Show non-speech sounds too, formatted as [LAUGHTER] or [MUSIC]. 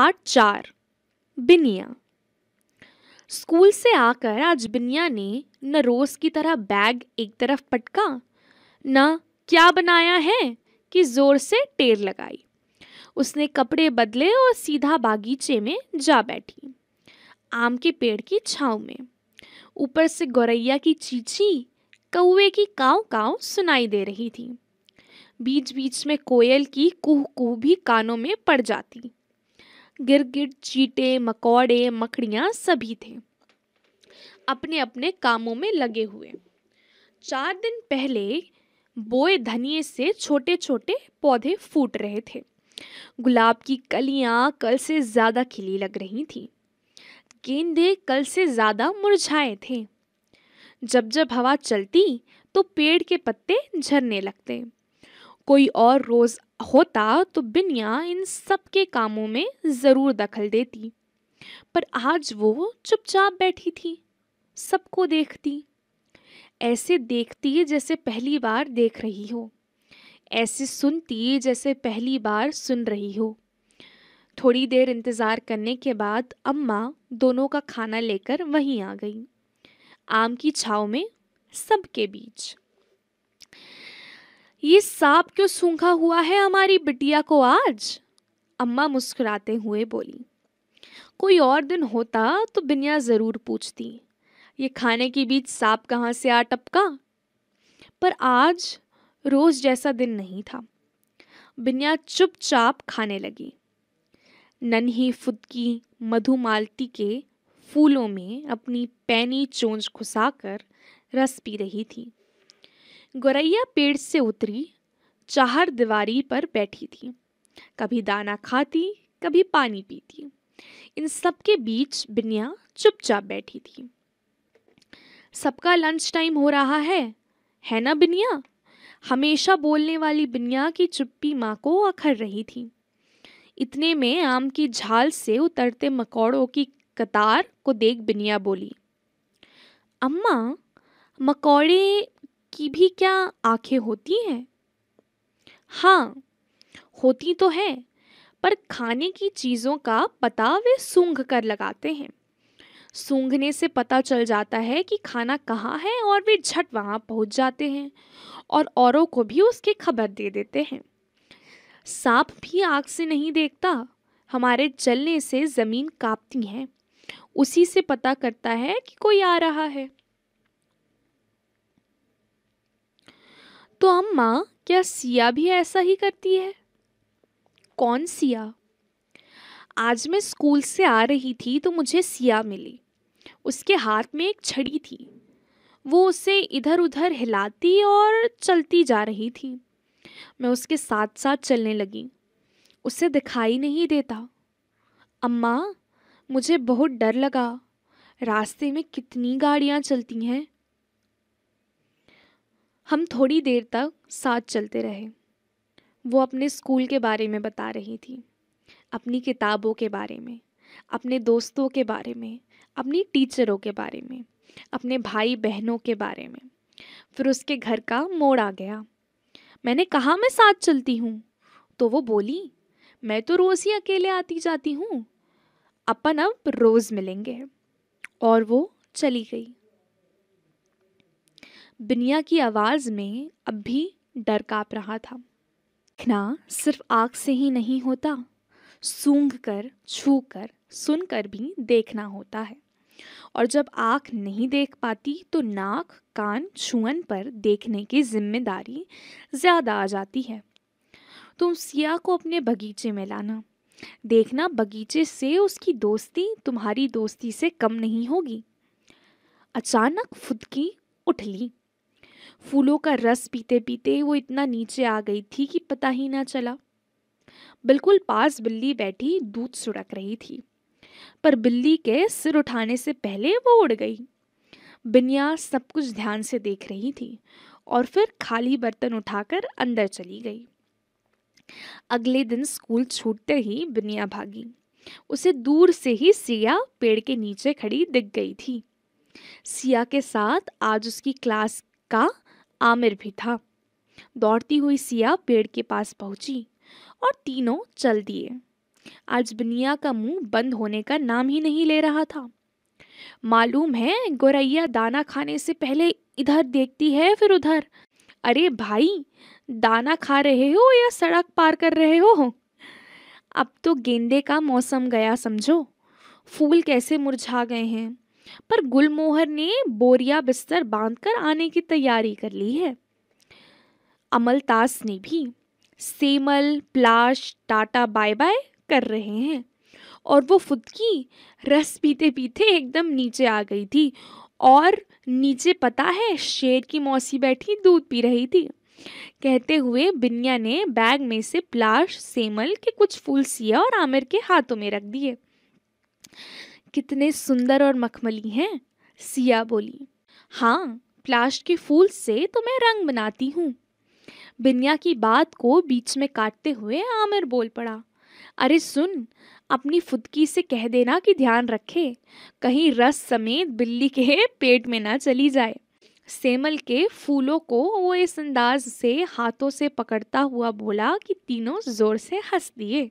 part चार बिनिया school से आकर आज बिनिया ने न रोज की तरह बैग एक तरफ पटका न क्या बनाया है कि जोर से टेर लगाई उसने कपड़े बदले और सीधा बागीचे में जा बैठी आम के पेड़ की छाँव में ऊपर से गौरैया की चीची कौए की काव काव सुनाई दे रही थी बीच बीच में कोयल की कुह कुह भी कानों में पड़ जाती गिरगिट चीटे मकौड़े मकड़ियाँ सभी थे अपने अपने कामों में लगे हुए चार दिन पहले बोए धनिए से छोटे छोटे पौधे फूट रहे थे गुलाब की कलियां कल से ज़्यादा खिली लग रही थीं गेंदे कल से ज़्यादा मुरझाए थे जब जब हवा चलती तो पेड़ के पत्ते झरने लगते कोई और रोज़ होता तो बिनिया इन सब के कामों में ज़रूर दखल देती पर आज वो चुपचाप बैठी थी सबको देखती ऐसे देखती जैसे पहली बार देख रही हो ऐसे सुनती जैसे पहली बार सुन रही हो थोड़ी देर इंतज़ार करने के बाद अम्मा दोनों का खाना लेकर वहीं आ गई आम की छाव में सबके बीच ये सांप क्यों सूखा हुआ है हमारी बिटिया को आज अम्मा मुस्कुराते हुए बोली कोई और दिन होता तो बिनिया ज़रूर पूछती ये खाने के बीच सांप कहाँ से आ टपका पर आज रोज़ जैसा दिन नहीं था बिनिया चुपचाप खाने लगी नन्ही फुदकी मधुमालती के फूलों में अपनी पैनी चोंच घुसाकर रस पी रही थी गोरैया पेड़ से उतरी चार दीवारी पर बैठी थी कभी दाना खाती कभी पानी पीती इन सबके बीच बिनिया चुपचाप बैठी थी सबका लंच टाइम हो रहा है है ना बिनिया हमेशा बोलने वाली बिनिया की चुप्पी माँ को अखर रही थी इतने में आम की झाल से उतरते मकौड़ों की कतार को देख बिनिया बोली अम्मा मकौड़े की भी क्या आंखें होती हैं हाँ होती तो है पर खाने की चीज़ों का पता वे सूंघ कर लगाते हैं सूंघने से पता चल जाता है कि खाना कहाँ है और वे झट वहाँ पहुँच जाते हैं और औरों को भी उसकी खबर दे देते हैं सांप भी आग से नहीं देखता हमारे चलने से ज़मीन कांपती है उसी से पता करता है कि कोई आ रहा है तो अम्मा क्या सिया भी ऐसा ही करती है कौन सिया आज मैं स्कूल से आ रही थी तो मुझे सिया मिली उसके हाथ में एक छड़ी थी वो उसे इधर उधर हिलाती और चलती जा रही थी मैं उसके साथ साथ चलने लगी उसे दिखाई नहीं देता अम्मा मुझे बहुत डर लगा रास्ते में कितनी गाड़ियाँ चलती हैं हम थोड़ी देर तक साथ चलते रहे वो अपने स्कूल के बारे में बता रही थी अपनी किताबों के बारे में अपने दोस्तों के बारे में अपनी टीचरों के बारे में अपने भाई बहनों के बारे में फिर उसके घर का मोड़ आ गया मैंने कहा मैं साथ चलती हूँ तो वो बोली मैं तो रोज़ ही अकेले आती जाती हूँ अपन अब रोज़ मिलेंगे और वो चली गई बिनिया की आवाज़ में अब भी डर काप रहा था देखना सिर्फ आँख से ही नहीं होता सूंघ कर छू कर सुन कर भी देखना होता है और जब आँख नहीं देख पाती तो नाक कान छुअन पर देखने की जिम्मेदारी ज़्यादा आ जाती है तुम सिया को अपने बगीचे में लाना देखना बगीचे से उसकी दोस्ती तुम्हारी दोस्ती से कम नहीं होगी अचानक फुदकी उठ ली फूलों का रस पीते पीते वो इतना नीचे आ गई थी कि पता ही ना चला बिल्कुल पास बिल्ली बैठी दूध सुड़क रही थी पर बिल्ली के सिर उठाने से पहले वो उड़ गई बिनिया सब कुछ ध्यान से देख रही थी और फिर खाली बर्तन उठाकर अंदर चली गई अगले दिन स्कूल छूटते ही बिनिया भागी उसे दूर से ही सिया पेड़ के नीचे खड़ी दिख गई थी सिया के साथ आज उसकी क्लास का आमिर भी था दौड़ती हुई सिया पेड़ के पास पहुंची और तीनों चल दिए आज बनिया का मुंह बंद होने का नाम ही नहीं ले रहा था मालूम है गोरैया दाना खाने से पहले इधर देखती है फिर उधर अरे भाई दाना खा रहे हो या सड़क पार कर रहे हो अब तो गेंदे का मौसम गया समझो फूल कैसे मुरझा गए हैं पर गुलमोहर ने बोरिया बिस्तर बांधकर आने की तैयारी कर ली है अमलतास ने भी सेमल प्लाश टाटा बाय बाय कर रहे हैं और वो फुदकी रस पीते पीते एकदम नीचे आ गई थी और नीचे पता है शेर की मौसी बैठी दूध पी रही थी कहते हुए बिन्या ने बैग में से प्लाश सेमल के कुछ फूल सिया और आमिर के हाथों में रख दिए कितने सुंदर और मखमली हैं सिया बोली हाँ प्लास्ट के फूल से तो मैं रंग बनाती हूँ बिन्या की बात को बीच में काटते हुए आमिर बोल पड़ा अरे सुन अपनी फुदकी से कह देना कि ध्यान रखे कहीं रस समेत बिल्ली के [LAUGHS] पेट में ना चली जाए सेमल के फूलों को वो इस अंदाज से हाथों से पकड़ता हुआ बोला कि तीनों जोर से हंस दिए